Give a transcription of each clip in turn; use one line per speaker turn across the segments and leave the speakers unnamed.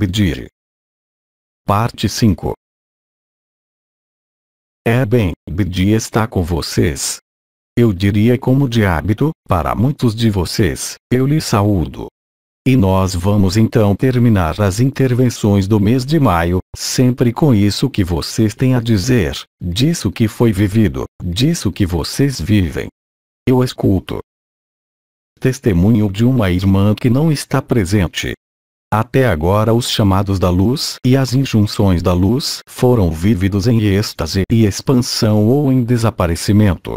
Bidir. Parte 5 É bem, Bidir está com vocês. Eu diria como de hábito, para
muitos de vocês, eu lhe saúdo. E nós vamos então terminar as intervenções do mês de maio, sempre com isso que vocês têm a dizer, disso que foi vivido, disso que vocês vivem. Eu escuto. Testemunho de uma irmã que não está presente. Até agora os chamados da luz e as injunções da luz foram vívidos em êxtase e expansão ou em desaparecimento.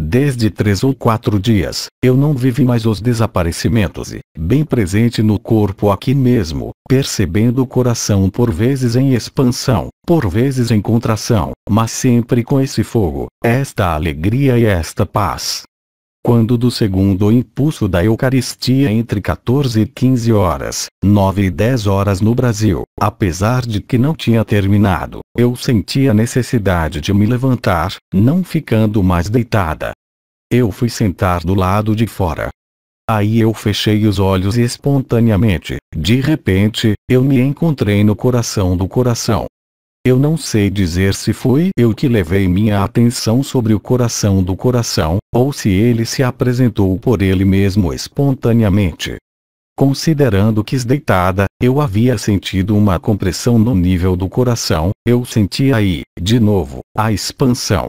Desde três ou quatro dias, eu não vivi mais os desaparecimentos e, bem presente no corpo aqui mesmo, percebendo o coração por vezes em expansão, por vezes em contração, mas sempre com esse fogo, esta alegria e esta paz, quando do segundo impulso da Eucaristia entre 14 e 15 horas, 9 e 10 horas no Brasil, apesar de que não tinha terminado, eu senti a necessidade de me levantar, não ficando mais deitada. Eu fui sentar do lado de fora. Aí eu fechei os olhos e espontaneamente, de repente, eu me encontrei no coração do coração, eu não sei dizer se foi eu que levei minha atenção sobre o coração do coração, ou se ele se apresentou por ele mesmo espontaneamente. Considerando que deitada, eu havia sentido uma compressão no nível do coração, eu senti aí, de novo, a expansão.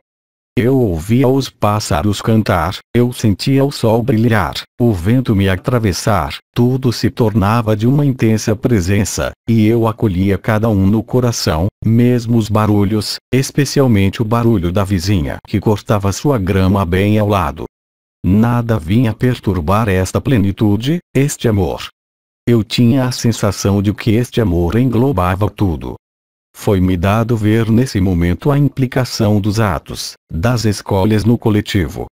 Eu ouvia os pássaros cantar, eu sentia o sol brilhar, o vento me atravessar, tudo se tornava de uma intensa presença, e eu acolhia cada um no coração, mesmo os barulhos, especialmente o barulho da vizinha que cortava sua grama bem ao lado. Nada vinha perturbar esta plenitude, este amor. Eu tinha a sensação de que este amor englobava tudo, foi-me dado ver nesse momento a implicação dos atos, das escolhas no coletivo.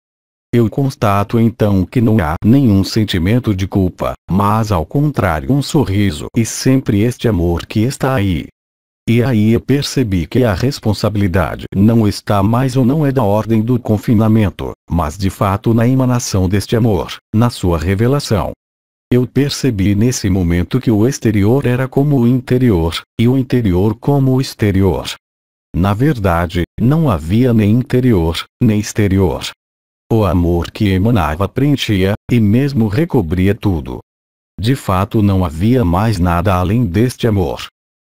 Eu constato então que não há nenhum sentimento de culpa, mas ao contrário um sorriso e sempre este amor que está aí. E aí eu percebi que a responsabilidade não está mais ou não é da ordem do confinamento, mas de fato na emanação deste amor, na sua revelação, eu percebi nesse momento que o exterior era como o interior, e o interior como o exterior. Na verdade, não havia nem interior, nem exterior. O amor que emanava preenchia, e mesmo recobria tudo. De fato não havia mais nada além deste amor.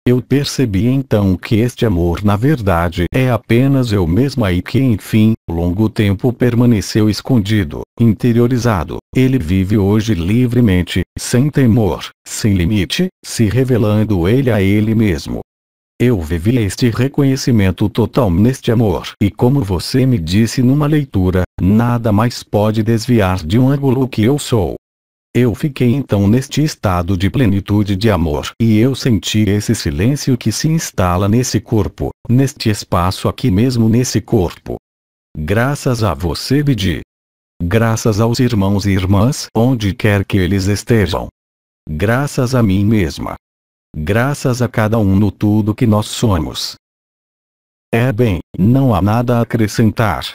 Eu percebi então que este amor na verdade é apenas eu mesma e que enfim, longo tempo permaneceu escondido, interiorizado. Ele vive hoje livremente, sem temor, sem limite, se revelando ele a ele mesmo. Eu vivi este reconhecimento total neste amor. E como você me disse numa leitura, nada mais pode desviar de um ângulo que eu sou. Eu fiquei então neste estado de plenitude de amor e eu senti esse silêncio que se instala nesse corpo, neste espaço aqui mesmo nesse corpo. Graças a você, Bidi. Graças aos irmãos e irmãs, onde quer que eles estejam. Graças a mim mesma. Graças a cada um no tudo que nós somos. É bem, não há nada a acrescentar.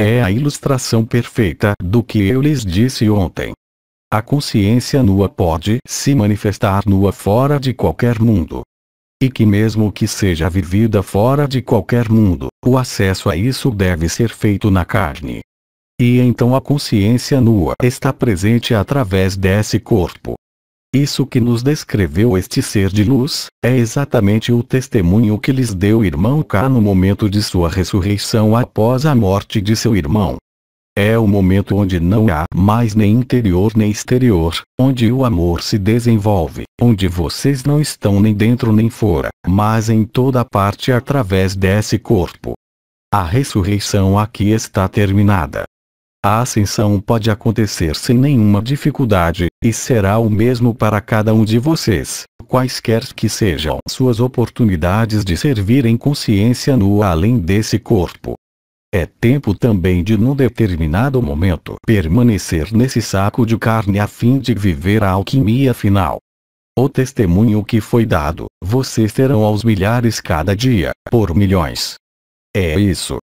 É a ilustração perfeita do que eu lhes disse ontem. A consciência nua pode se manifestar nua fora de qualquer mundo. E que mesmo que seja vivida fora de qualquer mundo, o acesso a isso deve ser feito na carne. E então a consciência nua está presente através desse corpo. Isso que nos descreveu este ser de luz, é exatamente o testemunho que lhes deu irmão K no momento de sua ressurreição após a morte de seu irmão. É o momento onde não há mais nem interior nem exterior, onde o amor se desenvolve, onde vocês não estão nem dentro nem fora, mas em toda parte através desse corpo. A ressurreição aqui está terminada. A ascensão pode acontecer sem nenhuma dificuldade, e será o mesmo para cada um de vocês, quaisquer que sejam suas oportunidades de servir em consciência nua além desse corpo. É tempo também de num determinado momento permanecer nesse saco de carne a fim de viver a alquimia final. O testemunho que foi dado, vocês terão aos milhares cada dia, por milhões. É isso,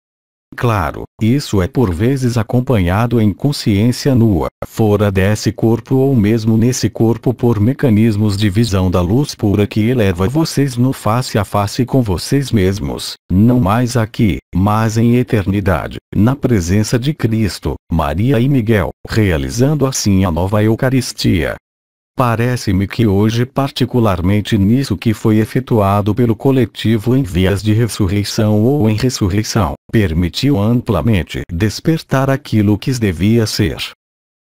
Claro, isso é por vezes acompanhado em consciência nua, fora desse corpo ou mesmo nesse corpo por mecanismos de visão da luz pura que eleva vocês no face a face com vocês mesmos, não mais aqui, mas em eternidade, na presença de Cristo, Maria e Miguel, realizando assim a nova Eucaristia, Parece-me que hoje particularmente nisso que foi efetuado pelo coletivo em vias de ressurreição ou em ressurreição, permitiu amplamente despertar aquilo que devia ser.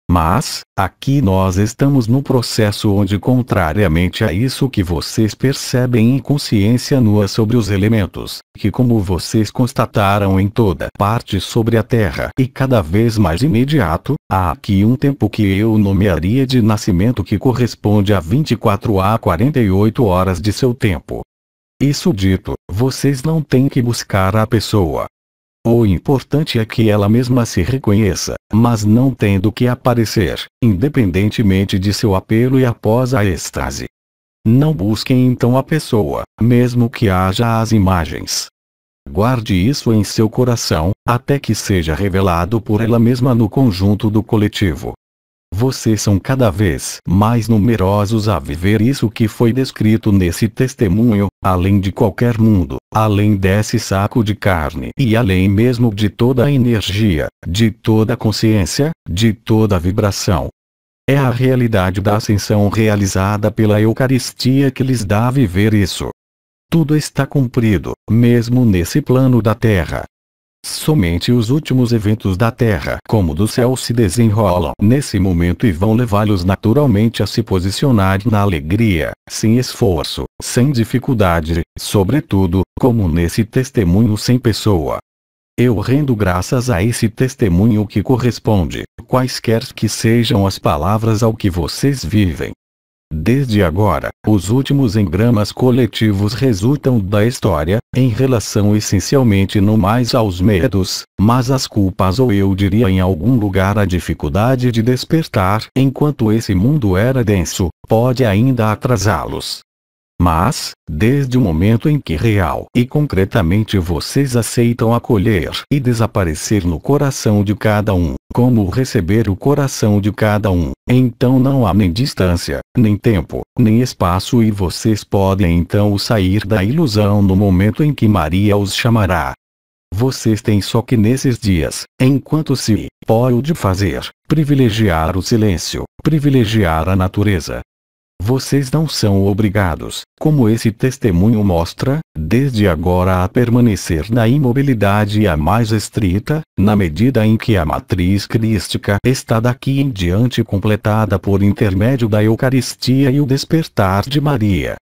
Mas, aqui nós estamos no processo onde contrariamente a isso que vocês percebem em consciência nua sobre os elementos, que como vocês constataram em toda parte sobre a Terra e cada vez mais imediato, há aqui um tempo que eu nomearia de nascimento que corresponde a 24 a 48 horas de seu tempo. Isso dito, vocês não têm que buscar a pessoa, o importante é que ela mesma se reconheça, mas não tendo que aparecer, independentemente de seu apelo e após a êxtase. Não busquem então a pessoa, mesmo que haja as imagens. Guarde isso em seu coração, até que seja revelado por ela mesma no conjunto do coletivo, vocês são cada vez mais numerosos a viver isso que foi descrito nesse testemunho, além de qualquer mundo, além desse saco de carne e além mesmo de toda a energia, de toda a consciência, de toda a vibração. É a realidade da ascensão realizada pela Eucaristia que lhes dá a viver isso. Tudo está cumprido, mesmo nesse plano da Terra, Somente os últimos eventos da Terra como do céu se desenrolam nesse momento e vão levá-los naturalmente a se posicionar na alegria, sem esforço, sem dificuldade, sobretudo, como nesse testemunho sem pessoa. Eu rendo graças a esse testemunho que corresponde, quaisquer que sejam as palavras ao que vocês vivem, Desde agora, os últimos engramas coletivos resultam da história, em relação essencialmente não mais aos medos, mas às culpas ou eu diria em algum lugar a dificuldade de despertar enquanto esse mundo era denso, pode ainda atrasá-los. Mas, desde o momento em que real e concretamente vocês aceitam acolher e desaparecer no coração de cada um, como receber o coração de cada um, então não há nem distância, nem tempo, nem espaço e vocês podem então sair da ilusão no momento em que Maria os chamará. Vocês têm só que nesses dias, enquanto se pode fazer, privilegiar o silêncio, privilegiar a natureza, vocês não são obrigados, como esse testemunho mostra, desde agora a permanecer na imobilidade a mais estrita, na medida em que a matriz crística está daqui em diante completada por intermédio da Eucaristia e o despertar de Maria.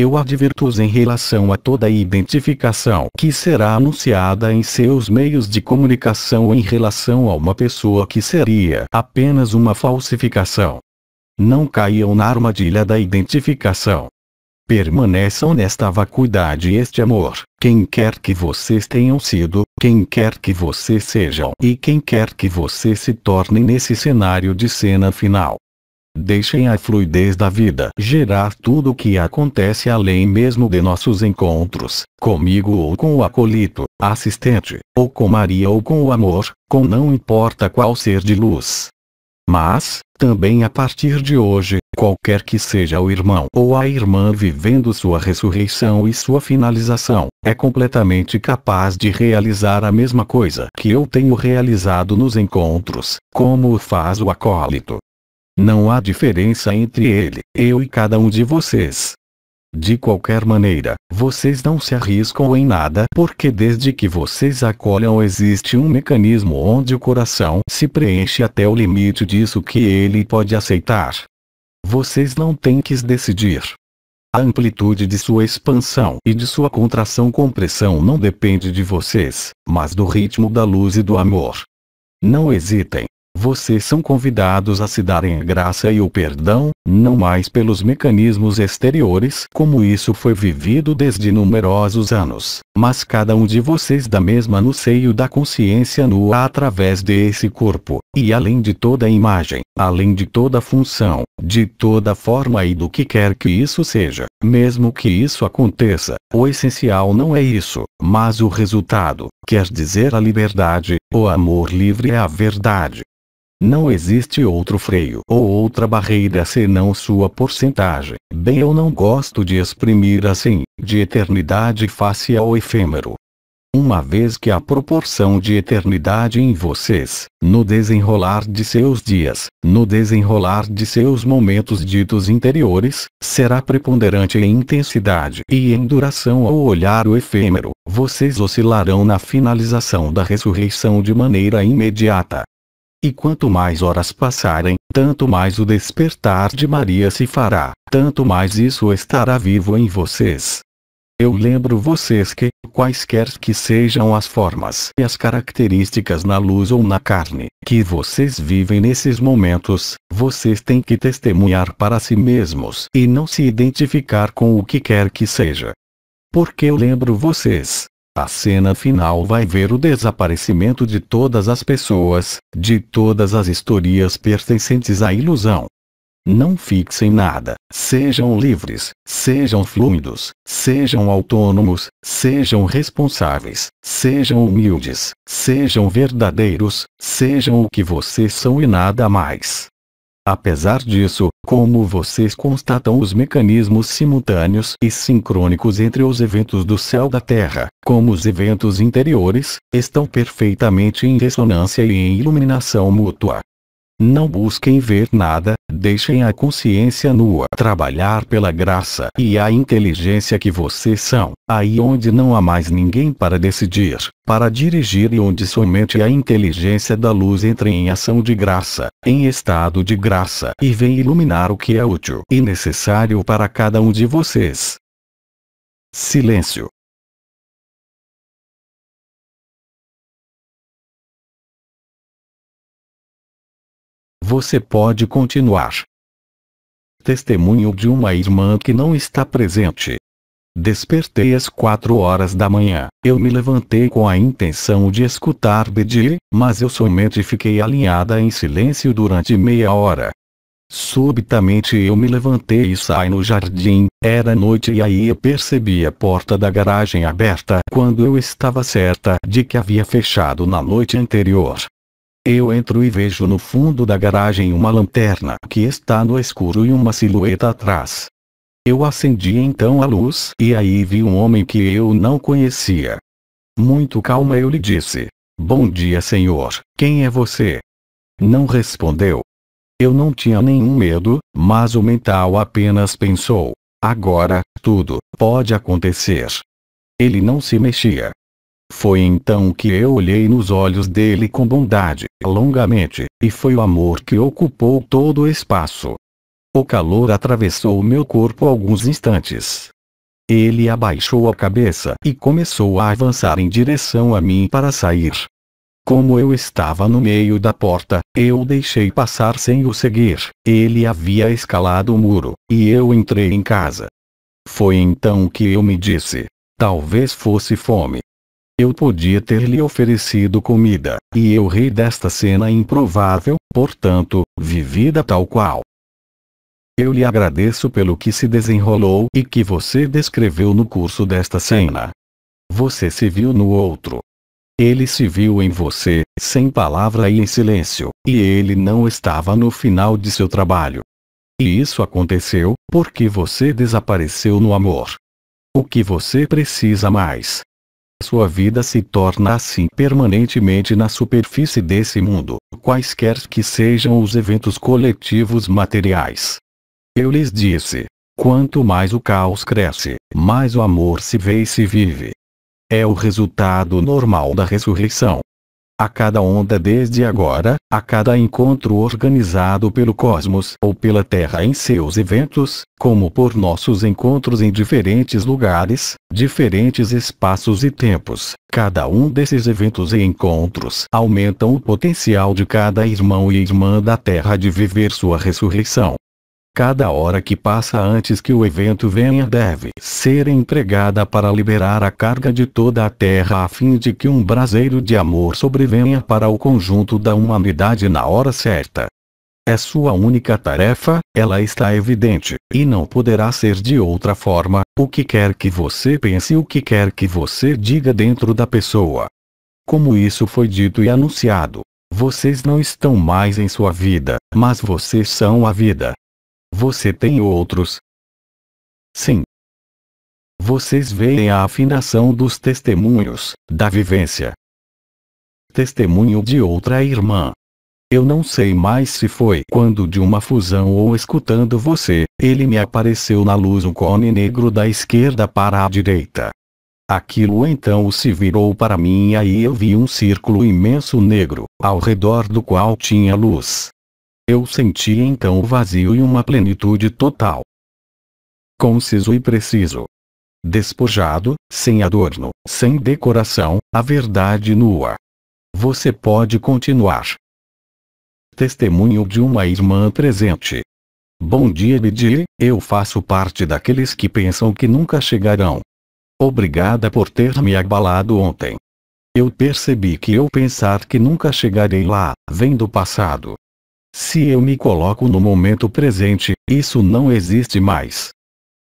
Eu advirto-os em relação a toda a identificação que será anunciada em seus meios de comunicação em relação a uma pessoa que seria apenas uma falsificação. Não caiam na armadilha da identificação. Permaneçam nesta vacuidade e este amor, quem quer que vocês tenham sido, quem quer que vocês sejam e quem quer que vocês se tornem nesse cenário de cena final. Deixem a fluidez da vida gerar tudo o que acontece além mesmo de nossos encontros, comigo ou com o acolito, assistente, ou com Maria ou com o amor, com não importa qual ser de luz. Mas, também a partir de hoje, qualquer que seja o irmão ou a irmã vivendo sua ressurreição e sua finalização, é completamente capaz de realizar a mesma coisa que eu tenho realizado nos encontros, como o faz o acólito. Não há diferença entre ele, eu e cada um de vocês, de qualquer maneira, vocês não se arriscam em nada porque desde que vocês acolham existe um mecanismo onde o coração se preenche até o limite disso que ele pode aceitar. Vocês não têm que decidir. A amplitude de sua expansão e de sua contração-compressão não depende de vocês, mas do ritmo da luz e do amor. Não hesitem. Vocês são convidados a se darem a graça e o perdão, não mais pelos mecanismos exteriores como isso foi vivido desde numerosos anos, mas cada um de vocês da mesma no seio da consciência nua através desse corpo, e além de toda imagem, além de toda função, de toda forma e do que quer que isso seja, mesmo que isso aconteça, o essencial não é isso, mas o resultado, quer dizer a liberdade, o amor livre é a verdade. Não existe outro freio ou outra barreira senão sua porcentagem. Bem eu não gosto de exprimir assim, de eternidade face ao efêmero. Uma vez que a proporção de eternidade em vocês, no desenrolar de seus dias, no desenrolar de seus momentos ditos interiores, será preponderante em intensidade e em duração ao olhar o efêmero, vocês oscilarão na finalização da ressurreição de maneira imediata. E quanto mais horas passarem, tanto mais o despertar de Maria se fará, tanto mais isso estará vivo em vocês. Eu lembro vocês que, quaisquer que sejam as formas e as características na luz ou na carne, que vocês vivem nesses momentos, vocês têm que testemunhar para si mesmos e não se identificar com o que quer que seja. Porque eu lembro vocês, a cena final vai ver o desaparecimento de todas as pessoas, de todas as historias pertencentes à ilusão. Não fixem nada, sejam livres, sejam fluidos, sejam autônomos, sejam responsáveis, sejam humildes, sejam verdadeiros, sejam o que vocês são e nada mais. Apesar disso, como vocês constatam os mecanismos simultâneos e sincrônicos entre os eventos do céu da Terra, como os eventos interiores, estão perfeitamente em ressonância e em iluminação mútua. Não busquem ver nada, deixem a consciência nua trabalhar pela graça e a inteligência que vocês são, aí onde não há mais ninguém para decidir, para dirigir e onde somente a inteligência da luz entra em ação de graça, em estado de
graça e vem iluminar o que é útil e necessário para cada um de vocês. Silêncio. Você pode continuar. Testemunho de uma irmã que não está presente.
Despertei às quatro horas da manhã. Eu me levantei com a intenção de escutar Bedir, mas eu somente fiquei alinhada em silêncio durante meia hora. Subitamente eu me levantei e saí no jardim, era noite e aí eu percebi a porta da garagem aberta quando eu estava certa de que havia fechado na noite anterior. Eu entro e vejo no fundo da garagem uma lanterna que está no escuro e uma silhueta atrás. Eu acendi então a luz e aí vi um homem que eu não conhecia. Muito calma eu lhe disse: Bom dia, senhor, quem é você? Não respondeu. Eu não tinha nenhum medo, mas o mental apenas pensou: Agora, tudo pode acontecer. Ele não se mexia. Foi então que eu olhei nos olhos dele com bondade, longamente, e foi o amor que ocupou todo o espaço. O calor atravessou meu corpo alguns instantes. Ele abaixou a cabeça e começou a avançar em direção a mim para sair. Como eu estava no meio da porta, eu deixei passar sem o seguir. Ele havia escalado o muro, e eu entrei em casa. Foi então que eu me disse: talvez fosse fome. Eu podia ter lhe oferecido comida, e eu ri desta cena improvável, portanto, vivida tal qual. Eu lhe agradeço pelo que se desenrolou e que você descreveu no curso desta cena. Você se viu no outro. Ele se viu em você, sem palavra e em silêncio, e ele não estava no final de seu trabalho. E isso aconteceu, porque você desapareceu no amor. O que você precisa mais sua vida se torna assim permanentemente na superfície desse mundo, quaisquer que sejam os eventos coletivos materiais. Eu lhes disse: quanto mais o caos cresce, mais o amor se vê e se vive. É o resultado normal da ressurreição. A cada onda desde agora, a cada encontro organizado pelo cosmos ou pela Terra em seus eventos, como por nossos encontros em diferentes lugares, diferentes espaços e tempos, cada um desses eventos e encontros aumentam o potencial de cada irmão e irmã da Terra de viver sua ressurreição. Cada hora que passa antes que o evento venha deve ser empregada para liberar a carga de toda a Terra a fim de que um braseiro de amor sobrevenha para o conjunto da humanidade na hora certa. É sua única tarefa, ela está evidente, e não poderá ser de outra forma, o que quer que você pense e o que quer que você diga dentro da pessoa. Como isso foi dito e anunciado, vocês não estão mais em sua vida, mas vocês são a vida, você tem outros? Sim. Vocês veem a afinação dos testemunhos, da vivência. Testemunho de outra irmã. Eu não sei mais se foi quando de uma fusão ou escutando você, ele me apareceu na luz um cone negro da esquerda para a direita. Aquilo então se virou para mim e aí eu vi um círculo imenso negro, ao redor do qual tinha luz. Eu senti então o vazio e uma plenitude total. Conciso e preciso. Despojado, sem adorno, sem decoração, a verdade nua. Você pode continuar. Testemunho de uma irmã presente. Bom dia Bidir, eu faço parte daqueles que pensam que nunca chegarão. Obrigada por ter me abalado ontem. Eu percebi que eu pensar que nunca chegarei lá, vem do passado, se eu me coloco no momento presente, isso não existe mais.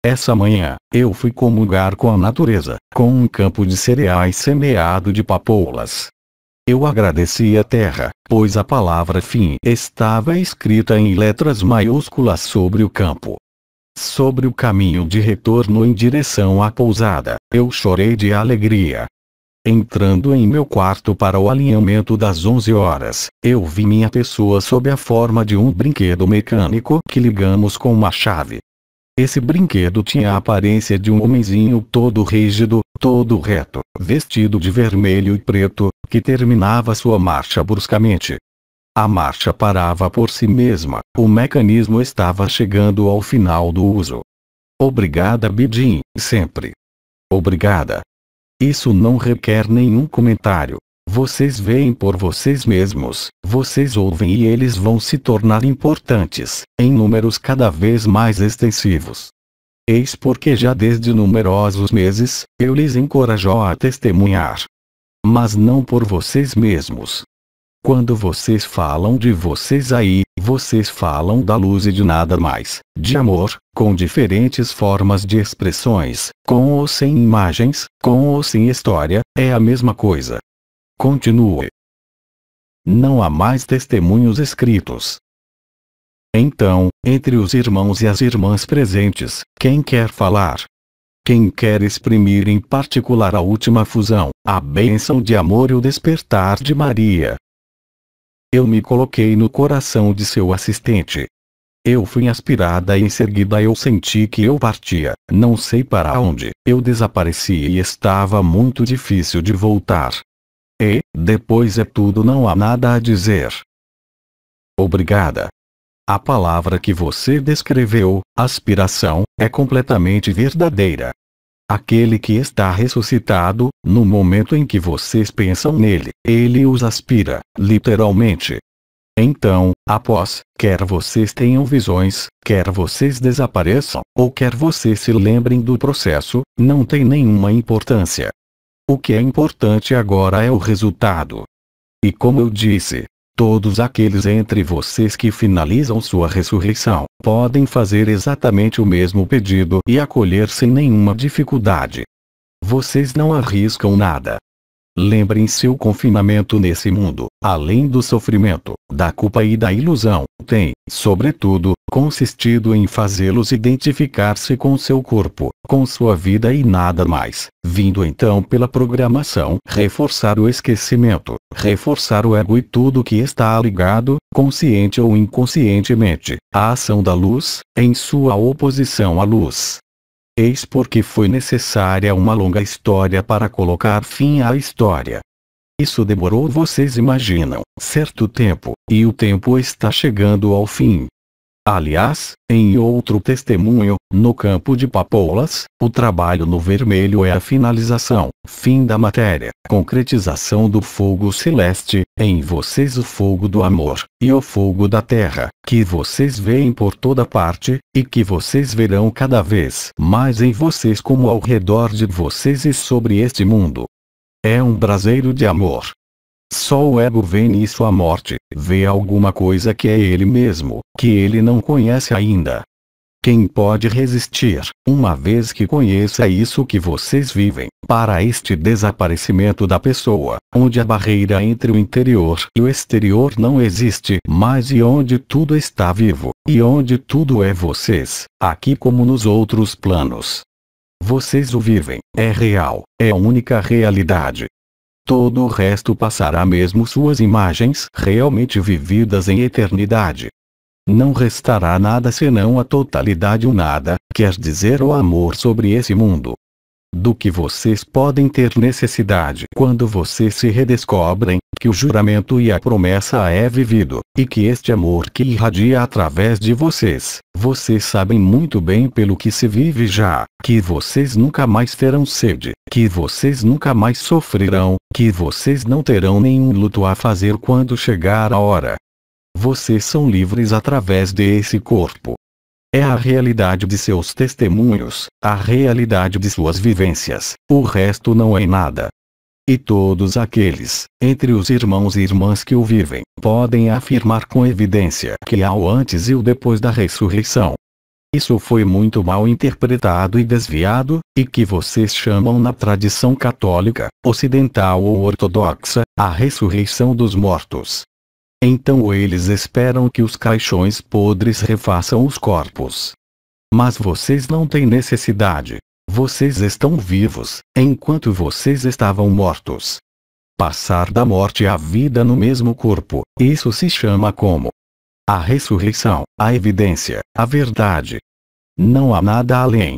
Essa manhã, eu fui comungar com a natureza, com um campo de cereais semeado de papoulas. Eu agradeci a terra, pois a palavra fim estava escrita em letras maiúsculas sobre o campo. Sobre o caminho de retorno em direção à pousada, eu chorei de alegria, Entrando em meu quarto para o alinhamento das 11 horas, eu vi minha pessoa sob a forma de um brinquedo mecânico que ligamos com uma chave. Esse brinquedo tinha a aparência de um homenzinho todo rígido, todo reto, vestido de vermelho e preto, que terminava sua marcha bruscamente. A marcha parava por si mesma, o mecanismo estava chegando ao final do uso. Obrigada Bidin, sempre. Obrigada. Isso não requer nenhum comentário. Vocês veem por vocês mesmos, vocês ouvem e eles vão se tornar importantes, em números cada vez mais extensivos. Eis porque já desde numerosos meses, eu lhes encorajo a testemunhar. Mas não por vocês mesmos. Quando vocês falam de vocês aí, vocês falam da luz e de nada mais, de amor, com diferentes formas de expressões, com ou sem imagens, com ou sem história, é a mesma coisa. Continue. Não há mais testemunhos escritos. Então, entre os irmãos e as irmãs presentes, quem quer falar? Quem quer exprimir em particular a última fusão, a bênção de amor e o despertar de Maria, eu me coloquei no coração de seu assistente. Eu fui aspirada e em seguida eu senti que eu partia, não sei para onde, eu desapareci e estava muito difícil de voltar. E, depois é tudo não há nada a dizer. Obrigada. A palavra que você descreveu, aspiração, é completamente verdadeira. Aquele que está ressuscitado, no momento em que vocês pensam nele, ele os aspira, literalmente. Então, após, quer vocês tenham visões, quer vocês desapareçam, ou quer vocês se lembrem do processo, não tem nenhuma importância. O que é importante agora é o resultado. E como eu disse, Todos aqueles entre vocês que finalizam sua ressurreição, podem fazer exatamente o mesmo pedido e acolher sem nenhuma dificuldade. Vocês não arriscam nada, Lembrem seu confinamento nesse mundo, além do sofrimento, da culpa e da ilusão, tem, sobretudo, consistido em fazê-los identificar-se com seu corpo, com sua vida e nada mais, vindo então pela programação reforçar o esquecimento, reforçar o ego e tudo que está ligado, consciente ou inconscientemente, à ação da luz, em sua oposição à luz. Eis porque foi necessária uma longa história para colocar fim à história. Isso demorou vocês imaginam, certo tempo, e o tempo está chegando ao fim. Aliás, em outro testemunho, no campo de papoulas, o trabalho no vermelho é a finalização, fim da matéria, concretização do fogo celeste, em vocês o fogo do amor, e o fogo da terra, que vocês veem por toda parte, e que vocês verão cada vez mais em vocês como ao redor de vocês e sobre este mundo. É um braseiro de amor, só o ego vê nisso a morte, vê alguma coisa que é ele mesmo, que ele não conhece ainda. Quem pode resistir, uma vez que conheça isso que vocês vivem, para este desaparecimento da pessoa, onde a barreira entre o interior e o exterior não existe mais e onde tudo está vivo, e onde tudo é vocês, aqui como nos outros planos. Vocês o vivem, é real, é a única realidade, Todo o resto passará mesmo suas imagens realmente vividas em eternidade. Não restará nada senão a totalidade o nada, quer dizer o amor sobre esse mundo do que vocês podem ter necessidade quando vocês se redescobrem que o juramento e a promessa é vivido, e que este amor que irradia através de vocês, vocês sabem muito bem pelo que se vive já, que vocês nunca mais terão sede, que vocês nunca mais sofrerão, que vocês não terão nenhum luto a fazer quando chegar a hora. Vocês são livres através desse corpo, é a realidade de seus testemunhos, a realidade de suas vivências, o resto não é nada. E todos aqueles, entre os irmãos e irmãs que o vivem, podem afirmar com evidência que há o antes e o depois da ressurreição. Isso foi muito mal interpretado e desviado, e que vocês chamam na tradição católica, ocidental ou ortodoxa, a ressurreição dos mortos. Então eles esperam que os caixões podres refaçam os corpos. Mas vocês não têm necessidade. Vocês estão vivos, enquanto vocês estavam mortos. Passar da morte à vida no mesmo corpo, isso se chama como? A ressurreição,
a evidência, a verdade. Não há nada além.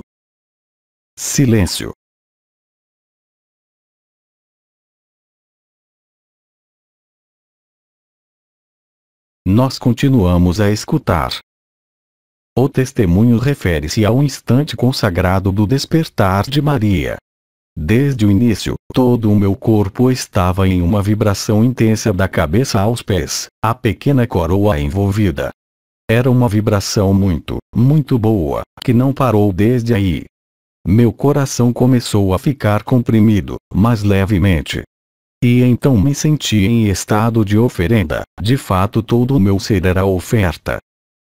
Silêncio. nós continuamos a escutar. O testemunho refere-se ao instante consagrado do despertar
de Maria. Desde o início, todo o meu corpo estava em uma vibração intensa da cabeça aos pés, a pequena coroa envolvida. Era uma vibração muito, muito boa, que não parou desde aí. Meu coração começou a ficar comprimido, mas levemente, e então me senti em estado de oferenda, de fato todo o meu ser era oferta.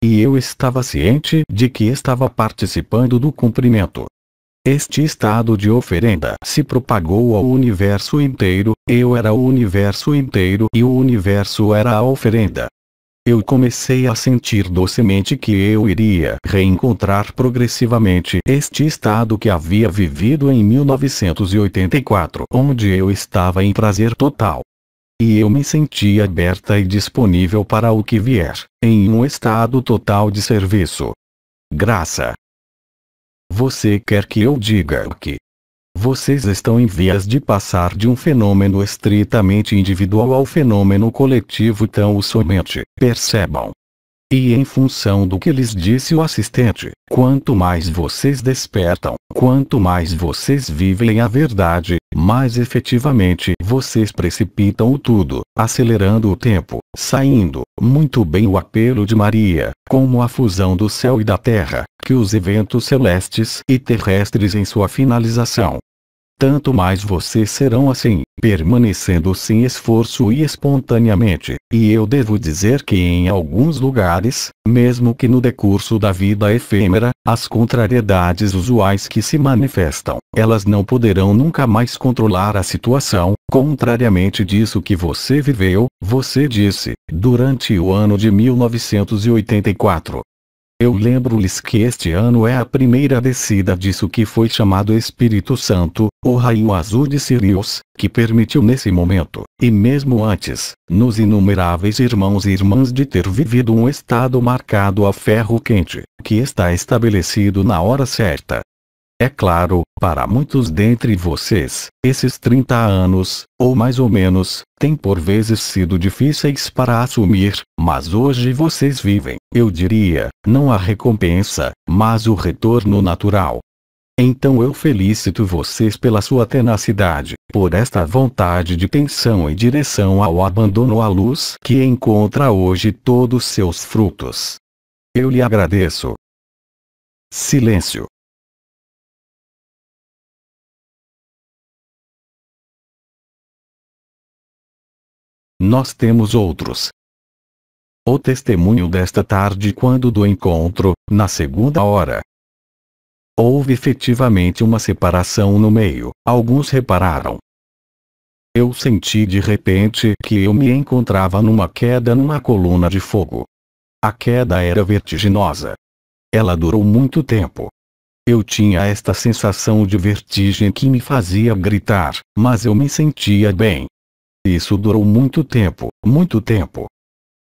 E eu estava ciente de que estava participando do cumprimento. Este estado de oferenda se propagou ao universo inteiro, eu era o universo inteiro e o universo era a oferenda eu comecei a sentir docemente que eu iria reencontrar progressivamente este estado que havia vivido em 1984, onde eu estava em prazer total. E eu me sentia aberta e disponível para o que vier, em um estado total de serviço. Graça. Você quer que eu diga o que vocês estão em vias de passar de um fenômeno estritamente individual ao fenômeno coletivo tão somente percebam. E em função do que lhes disse o assistente, quanto mais vocês despertam, quanto mais vocês vivem a verdade, mais efetivamente vocês precipitam o tudo, acelerando o tempo, saindo, muito bem o apelo de Maria, como a fusão do céu e da terra, que os eventos celestes e terrestres em sua finalização, tanto mais vocês serão assim, permanecendo sem esforço e espontaneamente. E eu devo dizer que em alguns lugares, mesmo que no decurso da vida efêmera, as contrariedades usuais que se manifestam, elas não poderão nunca mais controlar a situação, contrariamente disso que você viveu, você disse, durante o ano de 1984. Eu lembro-lhes que este ano é a primeira descida disso que foi chamado Espírito Santo, o raio azul de Sirius, que permitiu nesse momento, e mesmo antes, nos inumeráveis irmãos e irmãs de ter vivido um estado marcado a ferro quente, que está estabelecido na hora certa, é claro, para muitos dentre vocês, esses 30 anos, ou mais ou menos, têm por vezes sido difíceis para assumir, mas hoje vocês vivem, eu diria, não a recompensa, mas o retorno natural. Então eu felicito vocês pela sua tenacidade, por esta vontade de tensão em direção
ao abandono à luz que encontra hoje todos seus frutos. Eu lhe agradeço. Silêncio. Nós temos outros. O testemunho desta tarde quando
do encontro, na segunda hora. Houve efetivamente uma separação no meio, alguns repararam. Eu senti de repente que eu me encontrava numa queda numa coluna de fogo. A queda era vertiginosa. Ela durou muito tempo. Eu tinha esta sensação de vertigem que me fazia gritar, mas eu me sentia bem, isso durou muito tempo, muito tempo.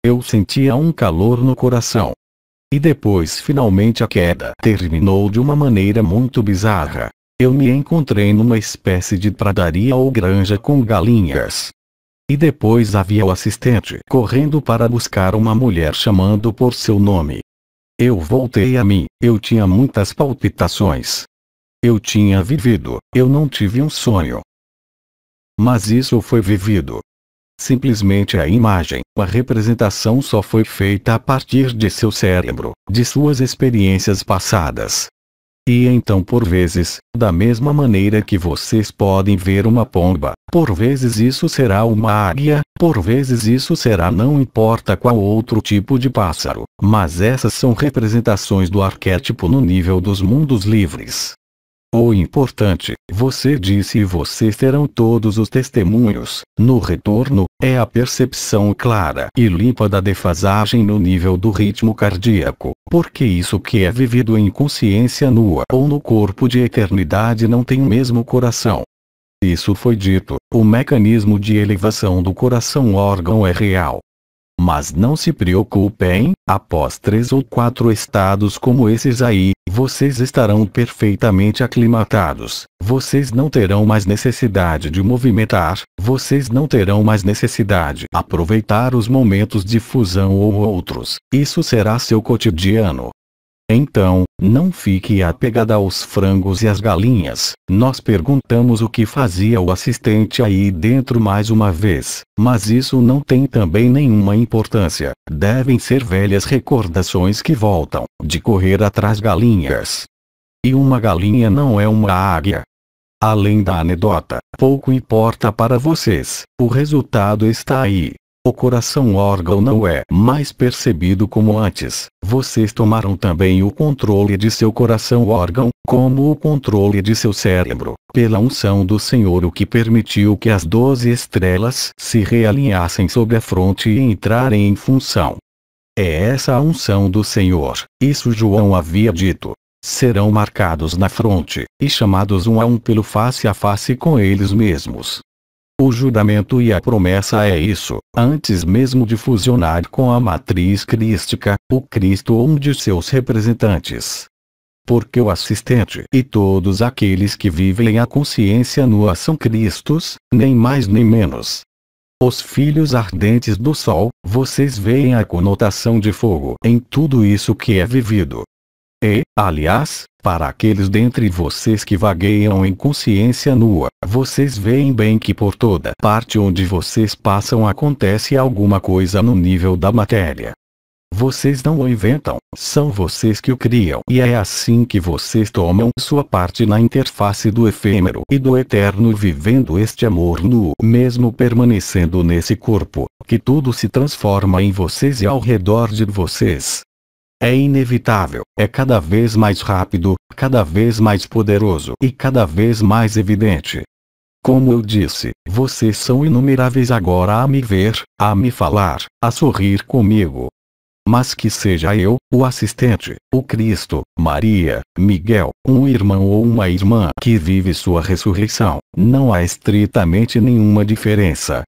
Eu sentia um calor no coração. E depois finalmente a queda terminou de uma maneira muito bizarra. Eu me encontrei numa espécie de pradaria ou granja com galinhas. E depois havia o assistente correndo para buscar uma mulher chamando por seu nome. Eu voltei a mim, eu tinha muitas palpitações. Eu tinha vivido, eu não tive um sonho. Mas isso foi vivido. Simplesmente a imagem, a representação só foi feita a partir de seu cérebro, de suas experiências passadas. E então por vezes, da mesma maneira que vocês podem ver uma pomba, por vezes isso será uma águia, por vezes isso será não importa qual outro tipo de pássaro, mas essas são representações do arquétipo no nível dos mundos livres. O importante, você disse e vocês terão todos os testemunhos, no retorno, é a percepção clara e limpa da defasagem no nível do ritmo cardíaco, porque isso que é vivido em consciência nua ou no corpo de eternidade não tem o mesmo coração. Isso foi dito, o mecanismo de elevação do coração órgão é real, mas não se preocupem, após três ou quatro estados como esses aí, vocês estarão perfeitamente aclimatados. Vocês não terão mais necessidade de movimentar, vocês não terão mais necessidade aproveitar os momentos de fusão ou outros. Isso será seu cotidiano. Então, não fique apegada aos frangos e às galinhas. Nós perguntamos o que fazia o assistente aí dentro mais uma vez, mas isso não tem também nenhuma importância. Devem ser velhas recordações que voltam, de correr atrás galinhas. E uma galinha não é uma águia. Além da anedota, pouco importa para vocês, o resultado está aí o coração órgão não é mais percebido como antes. Vocês tomaram também o controle de seu coração órgão, como o controle de seu cérebro, pela unção do Senhor o que permitiu que as doze estrelas se realinhassem sobre a fronte e entrarem em função. É essa a unção do Senhor, isso João havia dito. Serão marcados na fronte, e chamados um a um pelo face a face com eles mesmos. O juramento e a promessa é isso, antes mesmo de fusionar com a matriz crística, o Cristo ou um de seus representantes. Porque o assistente e todos aqueles que vivem a consciência nua são Cristos, nem mais nem menos. Os filhos ardentes do Sol, vocês veem a conotação de fogo em tudo isso que é vivido, e, aliás, para aqueles dentre vocês que vagueiam em consciência nua, vocês veem bem que por toda parte onde vocês passam acontece alguma coisa no nível da matéria. Vocês não o inventam, são vocês que o criam e é assim que vocês tomam sua parte na interface do efêmero e do eterno vivendo este amor nu, mesmo permanecendo nesse corpo, que tudo se transforma em vocês e ao redor de vocês é inevitável, é cada vez mais rápido, cada vez mais poderoso e cada vez mais evidente. Como eu disse, vocês são inumeráveis agora a me ver, a me falar, a sorrir comigo. Mas que seja eu, o assistente, o Cristo, Maria, Miguel, um irmão ou uma irmã que vive sua ressurreição, não há estritamente nenhuma diferença.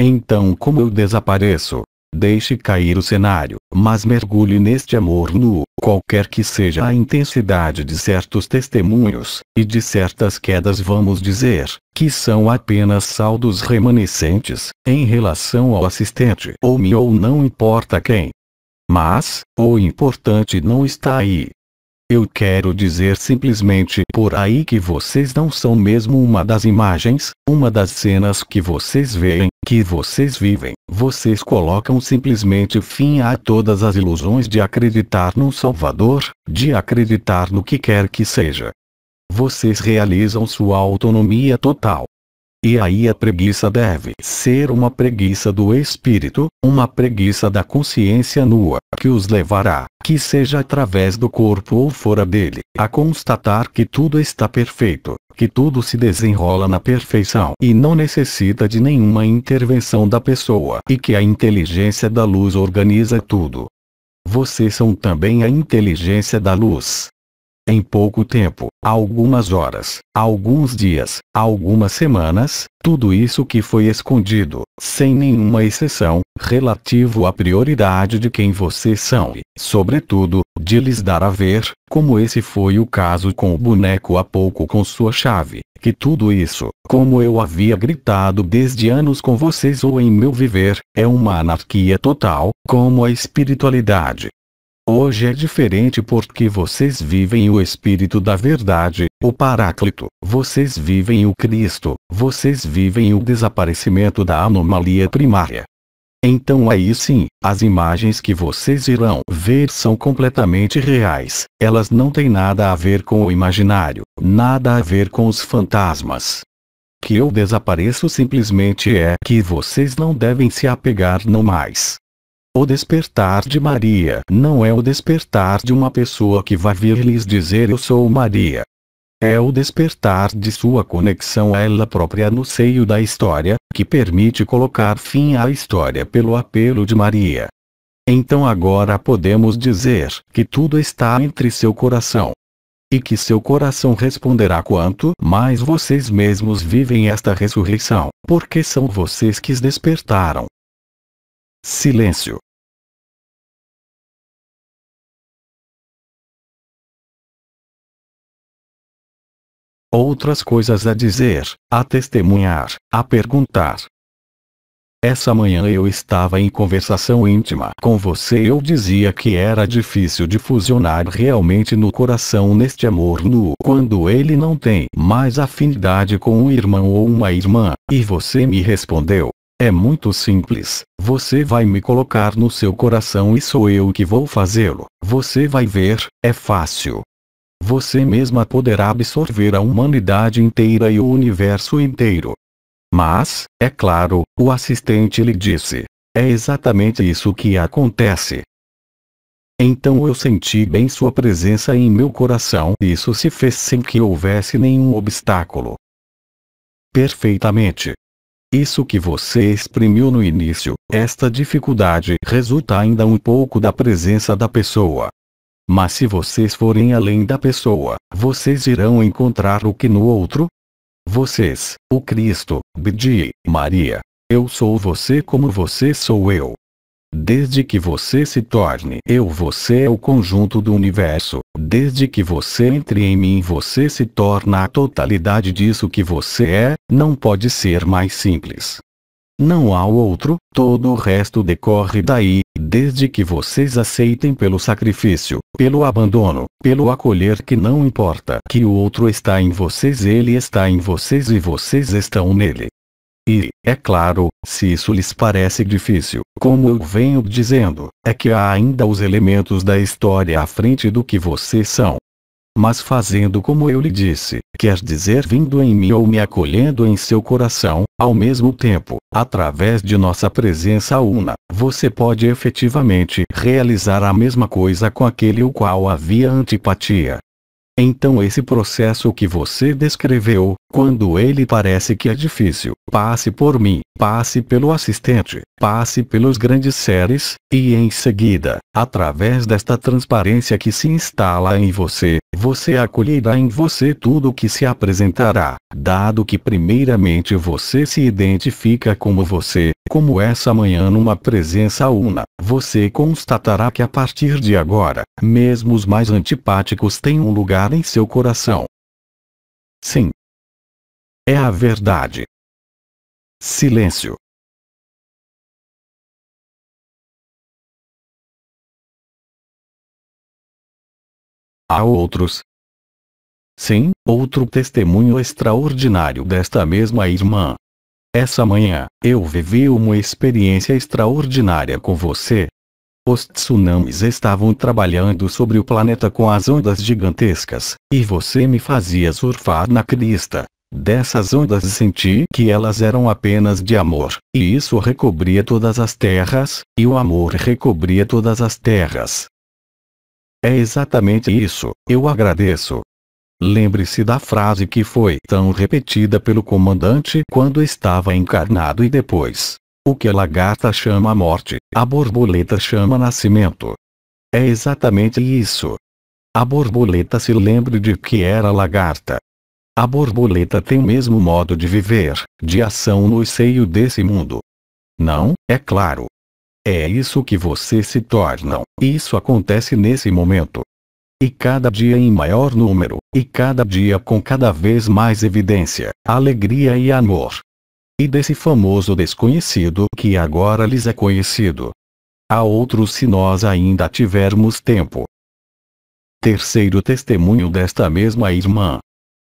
Então, como eu desapareço, Deixe cair o cenário, mas mergulhe neste amor nu, qualquer que seja a intensidade de certos testemunhos, e de certas quedas vamos dizer, que são apenas saldos remanescentes, em relação ao assistente ou me ou não importa quem. Mas, o importante não está aí, eu quero dizer simplesmente por aí que vocês não são mesmo uma das imagens, uma das cenas que vocês veem, que vocês vivem. Vocês colocam simplesmente fim a todas as ilusões de acreditar num Salvador, de acreditar no que quer que seja. Vocês realizam sua autonomia total. E aí a preguiça deve ser uma preguiça do espírito, uma preguiça da consciência nua, que os levará, que seja através do corpo ou fora dele, a constatar que tudo está perfeito, que tudo se desenrola na perfeição e não necessita de nenhuma intervenção da pessoa e que a inteligência da luz organiza tudo. Vocês são também a inteligência da luz. Em pouco tempo, algumas horas, alguns dias, algumas semanas, tudo isso que foi escondido, sem nenhuma exceção, relativo à prioridade de quem vocês são e, sobretudo, de lhes dar a ver, como esse foi o caso com o boneco há pouco com sua chave, que tudo isso, como eu havia gritado desde anos com vocês ou em meu viver, é uma anarquia total, como a espiritualidade, Hoje é diferente porque vocês vivem o Espírito da Verdade, o Paráclito, vocês vivem o Cristo, vocês vivem o desaparecimento da anomalia primária. Então aí sim, as imagens que vocês irão ver são completamente reais, elas não têm nada a ver com o imaginário, nada a ver com os fantasmas que eu desapareço simplesmente é que vocês não devem se apegar não mais. O despertar de Maria não é o despertar de uma pessoa que vai vir lhes dizer eu sou Maria. É o despertar de sua conexão a ela própria no seio da história, que permite colocar fim à história pelo apelo de Maria. Então agora podemos dizer que tudo está entre seu coração. E que seu coração responderá quanto mais
vocês mesmos vivem esta ressurreição, porque são vocês que despertaram. Silêncio. outras coisas a dizer, a testemunhar, a perguntar. Essa
manhã eu estava em conversação íntima com você e eu dizia que era difícil de fusionar realmente no coração neste amor nu quando ele não tem mais afinidade com um irmão ou uma irmã, e você me respondeu. É muito simples, você vai me colocar no seu coração e sou eu que vou fazê-lo, você vai ver, é fácil, você mesma poderá absorver a humanidade inteira e o universo inteiro. Mas, é claro, o assistente lhe disse. É exatamente isso que acontece. Então eu senti bem sua presença em meu coração. Isso se fez sem que houvesse nenhum obstáculo. Perfeitamente. Isso que você exprimiu no início, esta dificuldade resulta ainda um pouco da presença da pessoa. Mas se vocês forem além da pessoa, vocês irão encontrar o que no outro? Vocês, o Cristo, Bdi, Maria. Eu sou você como você sou eu. Desde que você se torne eu, você é o conjunto do universo. Desde que você entre em mim, você se torna a totalidade disso que você é. Não pode ser mais simples. Não há outro, todo o resto decorre daí, desde que vocês aceitem pelo sacrifício, pelo abandono, pelo acolher que não importa que o outro está em vocês, ele está em vocês e vocês estão nele. E, é claro, se isso lhes parece difícil, como eu venho dizendo, é que há ainda os elementos da história à frente do que vocês são mas fazendo como eu lhe disse, quer dizer vindo em mim ou me acolhendo em seu coração, ao mesmo tempo, através de nossa presença una, você pode efetivamente realizar a mesma coisa com aquele o qual havia antipatia. Então esse processo que você descreveu, quando ele parece que é difícil, passe por mim, passe pelo assistente, passe pelos grandes seres, e em seguida, através desta transparência que se instala em você, você acolherá em você tudo o que se apresentará, dado que primeiramente você se identifica como você, como essa manhã numa presença una, você constatará que a partir de agora, mesmo
os mais antipáticos têm um lugar em seu coração. Sim. É a verdade. Silêncio. Há outros. Sim, outro testemunho
extraordinário desta mesma irmã. Essa manhã, eu vivi uma experiência extraordinária com você. Os tsunamis estavam trabalhando sobre o planeta com as ondas gigantescas, e você me fazia surfar na crista. Dessas ondas senti que elas eram apenas de amor, e isso recobria todas as terras, e o amor recobria todas as terras. É exatamente isso, eu agradeço, Lembre-se da frase que foi tão repetida pelo comandante quando estava encarnado e depois. O que a lagarta chama morte, a borboleta chama nascimento. É exatamente isso. A borboleta se lembre de que era lagarta. A borboleta tem o mesmo modo de viver, de ação no seio desse mundo. Não, é claro. É isso que você se tornam, isso acontece nesse momento e cada dia em maior número, e cada dia com cada vez mais evidência, alegria e amor. E desse famoso desconhecido que agora lhes é conhecido. Há outros se nós ainda tivermos tempo. Terceiro testemunho desta mesma irmã.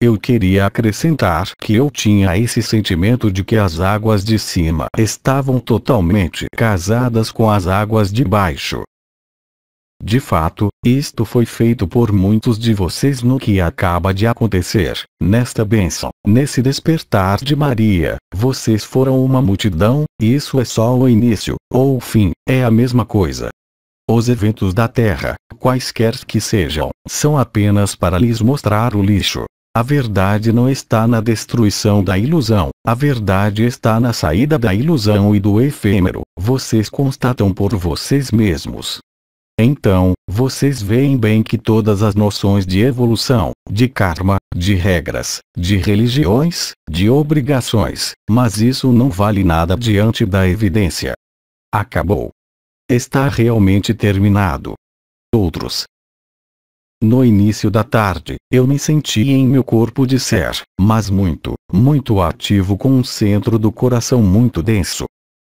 Eu queria acrescentar que eu tinha esse sentimento de que as águas de cima estavam totalmente casadas com as águas de baixo. De fato, isto foi feito por muitos de vocês no que acaba de acontecer. Nesta bênção, nesse despertar de Maria, vocês foram uma multidão, isso é só o início, ou o fim, é a mesma coisa. Os eventos da Terra, quaisquer que sejam, são apenas para lhes mostrar o lixo. A verdade não está na destruição da ilusão, a verdade está na saída da ilusão e do efêmero. Vocês constatam por vocês mesmos. Então, vocês veem bem que todas as noções de evolução, de karma, de regras, de religiões, de obrigações, mas isso não vale nada diante da evidência. Acabou. Está realmente terminado. Outros. No início da tarde, eu me senti em meu corpo de ser, mas muito, muito ativo com um centro do coração muito denso,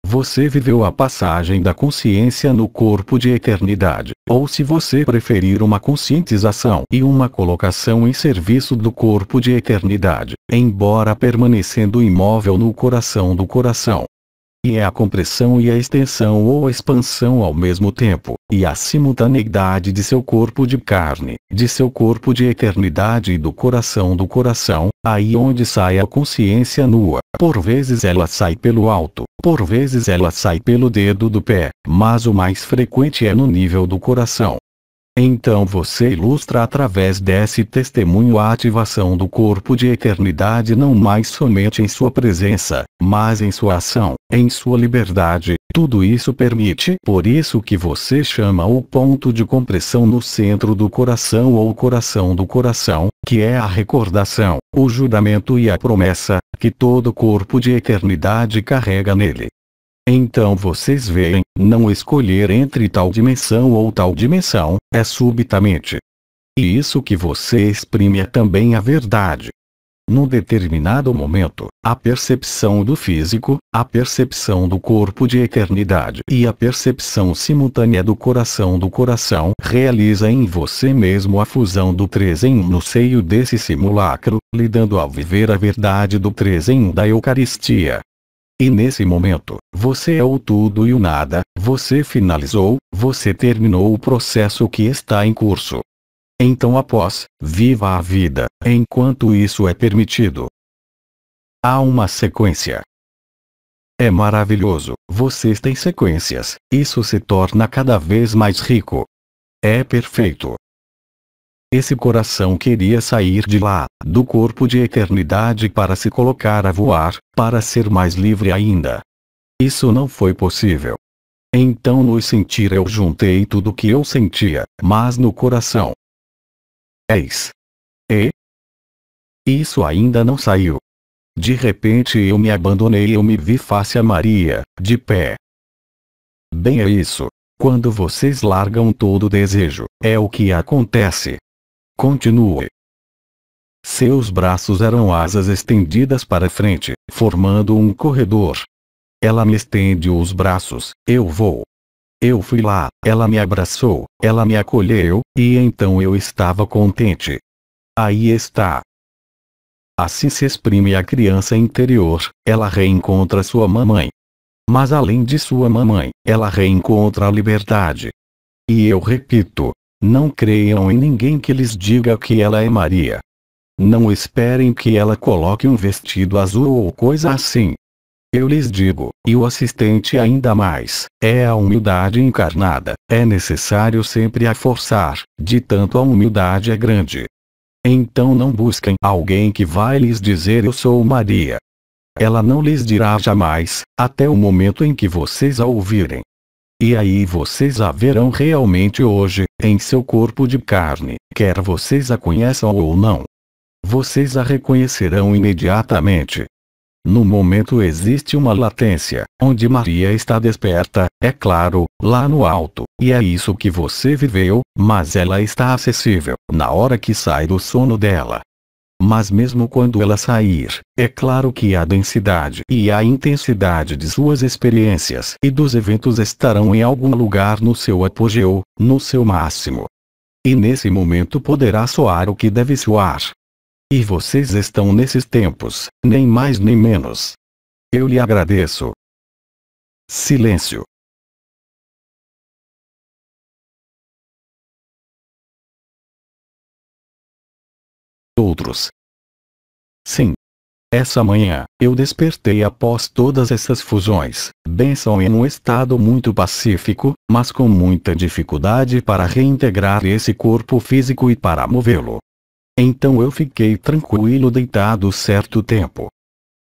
você viveu a passagem da consciência no corpo de eternidade, ou se você preferir uma conscientização e uma colocação em serviço do corpo de eternidade, embora permanecendo imóvel no coração do coração, e é a compressão e a extensão ou expansão ao mesmo tempo, e a simultaneidade de seu corpo de carne, de seu corpo de eternidade e do coração do coração, aí onde sai a consciência nua. Por vezes ela sai pelo alto, por vezes ela sai pelo dedo do pé, mas o mais frequente é no nível do coração. Então você ilustra através desse testemunho a ativação do corpo de eternidade não mais somente em sua presença, mas em sua ação, em sua liberdade, tudo isso permite, por isso que você chama o ponto de compressão no centro do coração ou coração do coração, que é a recordação, o juramento e a promessa, que todo corpo de eternidade carrega nele. Então vocês veem, não escolher entre tal dimensão ou tal dimensão, é subitamente. E isso que você exprime é também a verdade. Num determinado momento, a percepção do físico, a percepção do corpo de eternidade e a percepção simultânea do coração do coração realiza em você mesmo a fusão do 3 em 1 no seio desse simulacro, lhe dando ao viver a verdade do 3 em 1 da Eucaristia. E nesse momento, você é o tudo e o nada, você finalizou, você terminou o processo que está em curso. Então após, viva a vida, enquanto isso é permitido. Há uma sequência. É maravilhoso, vocês têm sequências, isso se torna cada vez mais rico. É perfeito, esse coração queria sair de lá, do corpo de eternidade para se colocar a voar, para ser mais livre ainda. Isso não foi possível. Então no sentir eu juntei tudo o que eu sentia, mas no coração. Eis. E? Isso ainda não saiu. De repente eu me abandonei e eu me vi face a Maria, de pé. Bem é isso. Quando vocês largam todo desejo, é o que acontece. Continue. Seus braços eram asas estendidas para frente, formando um corredor. Ela me estende os braços, eu vou. Eu fui lá, ela me abraçou, ela me acolheu, e então eu estava contente. Aí está. Assim se exprime a criança interior, ela reencontra sua mamãe. Mas além de sua mamãe, ela reencontra a liberdade. E eu repito, não creiam em ninguém que lhes diga que ela é Maria. Não esperem que ela coloque um vestido azul ou coisa assim. Eu lhes digo, e o assistente ainda mais, é a humildade encarnada, é necessário sempre a forçar, de tanto a humildade é grande. Então não busquem alguém que vai lhes dizer eu sou Maria. Ela não lhes dirá jamais, até o momento em que vocês a ouvirem. E aí vocês a verão realmente hoje, em seu corpo de carne, quer vocês a conheçam ou não. Vocês a reconhecerão imediatamente. No momento existe uma latência, onde Maria está desperta, é claro, lá no alto, e é isso que você viveu, mas ela está acessível, na hora que sai do sono dela, mas mesmo quando ela sair, é claro que a densidade e a intensidade de suas experiências e dos eventos estarão em algum lugar no seu apogeu, no seu máximo. E nesse momento poderá soar o que deve soar. E vocês estão nesses
tempos, nem mais nem menos. Eu lhe agradeço. Silêncio. outros. Sim. Essa manhã, eu despertei após todas essas fusões, benção em um
estado muito pacífico, mas com muita dificuldade para reintegrar esse corpo físico e para movê-lo. Então eu fiquei tranquilo deitado certo tempo.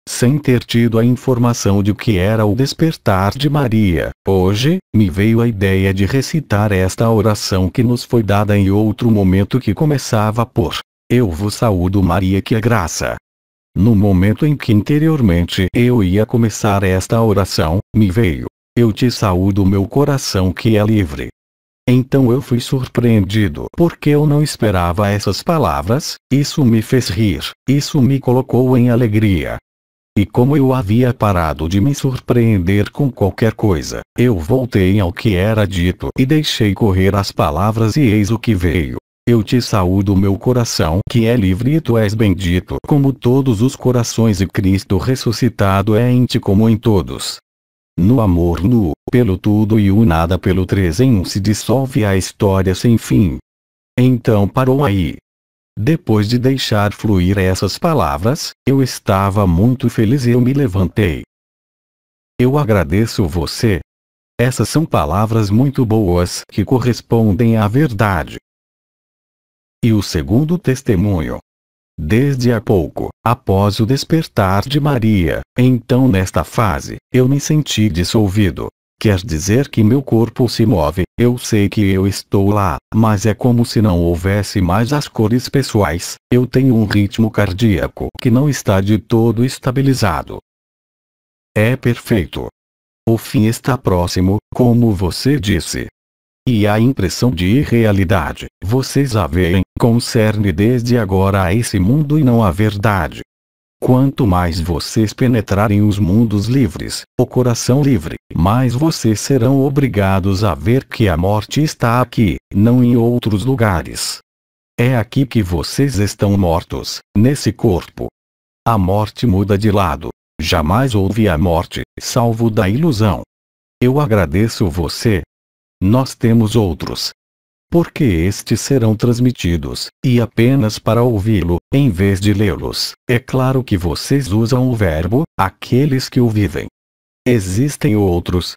Sem ter tido a informação de que era o despertar de Maria, hoje, me veio a ideia de recitar esta oração que nos foi dada em outro momento que começava por eu vos saúdo Maria que é graça. No momento em que interiormente eu ia começar esta oração, me veio. Eu te saúdo meu coração que é livre. Então eu fui surpreendido porque eu não esperava essas palavras, isso me fez rir, isso me colocou em alegria. E como eu havia parado de me surpreender com qualquer coisa, eu voltei ao que era dito e deixei correr as palavras e eis o que veio. Eu te saúdo meu coração que é livre e tu és bendito como todos os corações e Cristo ressuscitado é em ti como em todos. No amor no, pelo tudo e o nada pelo três em um se dissolve a história sem fim. Então parou aí. Depois de deixar fluir essas palavras, eu estava muito feliz e eu me levantei. Eu agradeço você. Essas são palavras muito boas que correspondem à verdade. E o segundo testemunho. Desde há pouco, após o despertar de Maria, então nesta fase, eu me senti dissolvido. Quer dizer que meu corpo se move, eu sei que eu estou lá, mas é como se não houvesse mais as cores pessoais, eu tenho um ritmo cardíaco que não está de todo estabilizado. É perfeito. O fim está próximo, como você disse. E a impressão de irrealidade, vocês a veem, concerne desde agora a esse mundo e não a verdade. Quanto mais vocês penetrarem os mundos livres, o coração livre, mais vocês serão obrigados a ver que a morte está aqui, não em outros lugares. É aqui que vocês estão mortos, nesse corpo. A morte muda de lado. Jamais houve a morte, salvo da ilusão. Eu agradeço você, nós temos outros. Porque estes serão transmitidos, e apenas para ouvi-lo, em vez de lê-los. É claro que vocês usam o verbo, aqueles que o vivem. Existem outros,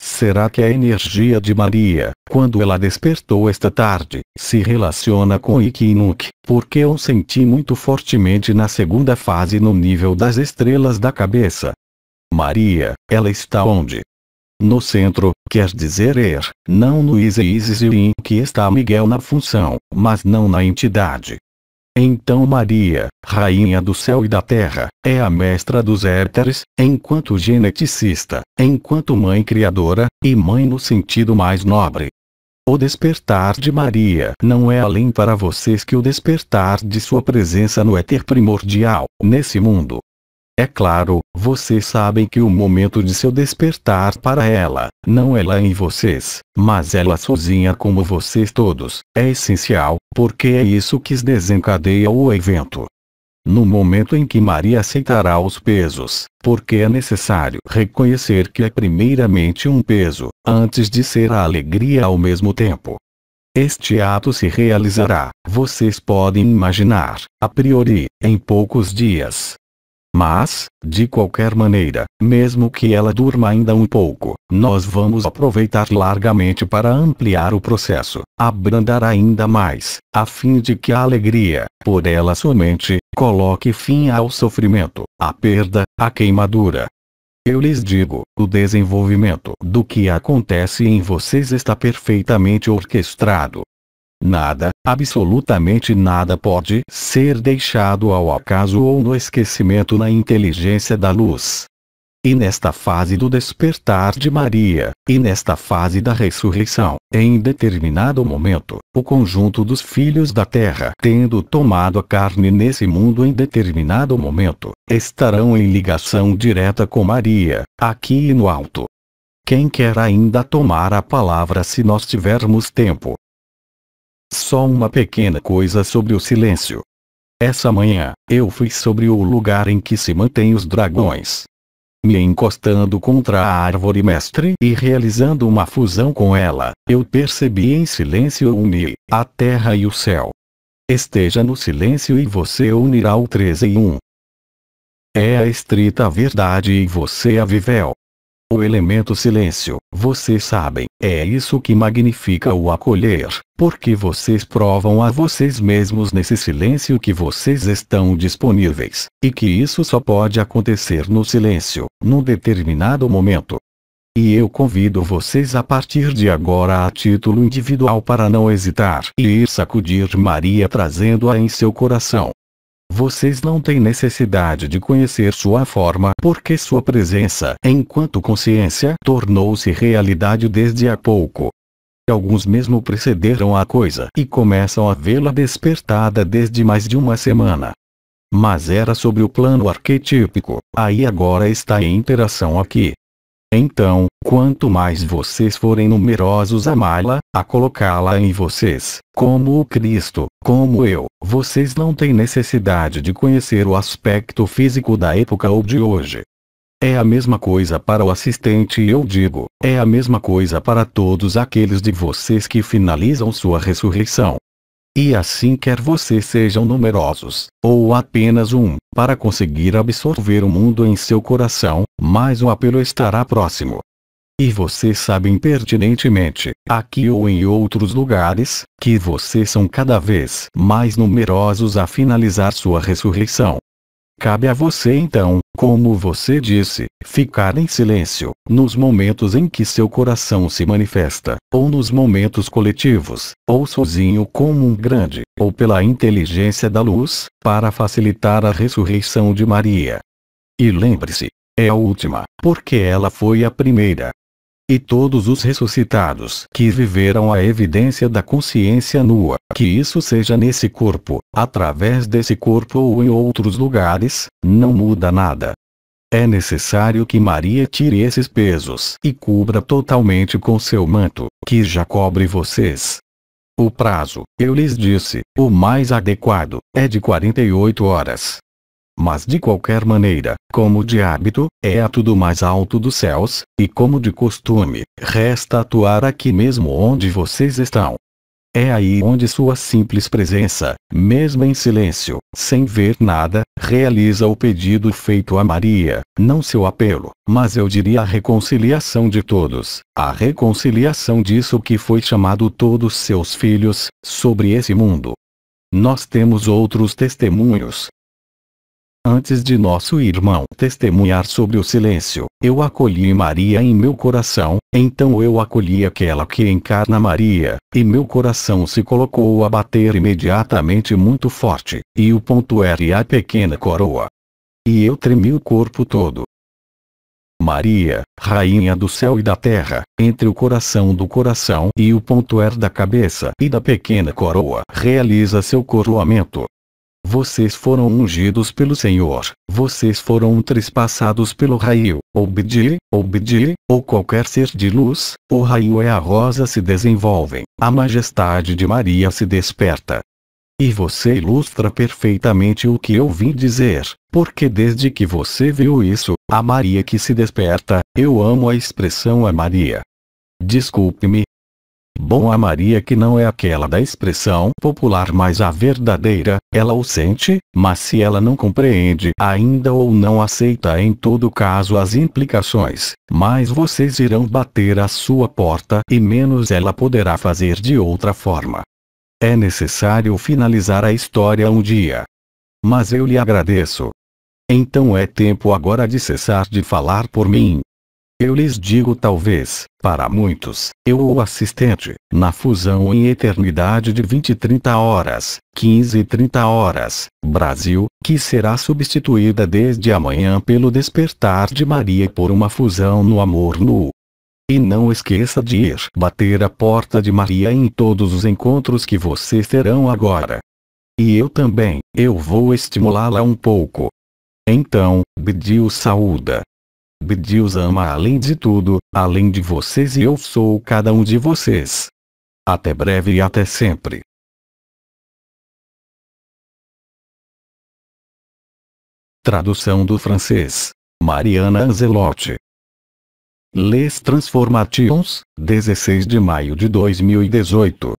Será que a energia de Maria, quando ela despertou esta tarde, se relaciona com Ikinuk, porque eu senti muito fortemente na segunda fase no nível das estrelas da cabeça? Maria, ela está onde? No centro, quer dizer er, não no Isis e em que está Miguel na função, mas não na entidade. Então Maria, rainha do céu e da terra, é a mestra dos éteres, enquanto geneticista, enquanto mãe criadora, e mãe no sentido mais nobre. O despertar de Maria não é além para vocês que o despertar de sua presença no éter primordial, nesse mundo. É claro, vocês sabem que o momento de seu despertar para ela, não ela em vocês, mas ela sozinha como vocês todos, é essencial, porque é isso que desencadeia o evento. No momento em que Maria aceitará os pesos, porque é necessário reconhecer que é primeiramente um peso, antes de ser a alegria ao mesmo tempo. Este ato se realizará, vocês podem imaginar, a priori, em poucos dias, mas, de qualquer maneira, mesmo que ela durma ainda um pouco, nós vamos aproveitar largamente para ampliar o processo, abrandar ainda mais, a fim de que a alegria, por ela somente, coloque fim ao sofrimento, à perda, à queimadura. Eu lhes digo, o desenvolvimento do que acontece em vocês está perfeitamente orquestrado, Nada, absolutamente nada pode ser deixado ao acaso ou no esquecimento na inteligência da luz. E nesta fase do despertar de Maria, e nesta fase da ressurreição, em determinado momento, o conjunto dos filhos da terra, tendo tomado a carne nesse mundo em determinado momento, estarão em ligação direta com Maria, aqui e no alto. Quem quer ainda tomar a palavra se nós tivermos tempo, só uma pequena coisa sobre o silêncio. Essa manhã, eu fui sobre o lugar em que se mantêm os dragões. Me encostando contra a árvore mestre e realizando uma fusão com ela, eu percebi em silêncio unir a terra e o céu. Esteja no silêncio e você unirá o 13 e 1. É a estrita verdade e você a viveu. O elemento silêncio, vocês sabem, é isso que magnifica o acolher, porque vocês provam a vocês mesmos nesse silêncio que vocês estão disponíveis, e que isso só pode acontecer no silêncio, num determinado momento. E eu convido vocês a partir de agora a título individual para não hesitar e ir sacudir Maria trazendo-a em seu coração. Vocês não têm necessidade de conhecer sua forma porque sua presença enquanto consciência tornou-se realidade desde há pouco. Alguns mesmo precederam a coisa e começam a vê-la despertada desde mais de uma semana. Mas era sobre o plano arquetípico, aí agora está em interação aqui, então, quanto mais vocês forem numerosos amá-la, a colocá-la em vocês, como o Cristo, como eu, vocês não têm necessidade de conhecer o aspecto físico da época ou de hoje. É a mesma coisa para o assistente e eu digo, é a mesma coisa para todos aqueles de vocês que finalizam sua ressurreição. E assim quer vocês sejam numerosos, ou apenas um, para conseguir absorver o mundo em seu coração, mais o apelo estará próximo. E vocês sabem pertinentemente, aqui ou em outros lugares, que vocês são cada vez mais numerosos a finalizar sua ressurreição. Cabe a você então, como você disse, ficar em silêncio, nos momentos em que seu coração se manifesta, ou nos momentos coletivos, ou sozinho como um grande, ou pela inteligência da luz, para facilitar a ressurreição de Maria. E lembre-se, é a última, porque ela foi a primeira. E todos os ressuscitados que viveram a evidência da consciência nua, que isso seja nesse corpo, através desse corpo ou em outros lugares, não muda nada. É necessário que Maria tire esses pesos e cubra totalmente com seu manto, que já cobre vocês. O prazo, eu lhes disse, o mais adequado, é de 48 horas mas de qualquer maneira, como de hábito, é a tudo mais alto dos céus, e como de costume, resta atuar aqui mesmo onde vocês estão. É aí onde sua simples presença, mesmo em silêncio, sem ver nada, realiza o pedido feito a Maria, não seu apelo, mas eu diria a reconciliação de todos, a reconciliação disso que foi chamado todos seus filhos, sobre esse mundo. Nós temos outros testemunhos, Antes de nosso irmão testemunhar sobre o silêncio, eu acolhi Maria em meu coração, então eu acolhi aquela que encarna Maria, e meu coração se colocou a bater imediatamente muito forte, e o ponto era a pequena coroa. E eu tremi o corpo todo. Maria, rainha do céu e da terra, entre o coração do coração e o ponto er da cabeça e da pequena coroa, realiza seu coroamento, vocês foram ungidos pelo Senhor, vocês foram trespassados pelo raio, ou Obdi, ou qualquer ser de luz, o raio é a rosa se desenvolvem, a majestade de Maria se desperta. E você ilustra perfeitamente o que eu vim dizer, porque desde que você viu isso, a Maria que se desperta, eu amo a expressão a Maria. Desculpe-me, bom a Maria que não é aquela da expressão popular mas a verdadeira, ela o sente, mas se ela não compreende ainda ou não aceita em todo caso as implicações, mais vocês irão bater à sua porta e menos ela poderá fazer de outra forma. É necessário finalizar a história um dia. Mas eu lhe agradeço. Então é tempo agora de cessar de falar por mim, eu lhes digo talvez, para muitos, eu ou assistente, na fusão em eternidade de 20 e 30 horas, 15 e 30 horas, Brasil, que será substituída desde amanhã pelo despertar de Maria por uma fusão no amor nu. E não esqueça de ir bater a porta de Maria em todos os encontros que vocês terão agora. E eu também, eu vou estimulá-la um pouco. Então, Bidil saúda, Deus ama além de tudo, além
de vocês e eu sou cada um de vocês. Até breve e até sempre. Tradução do francês. Mariana Anzelotti. Les Transformations, 16 de maio de 2018.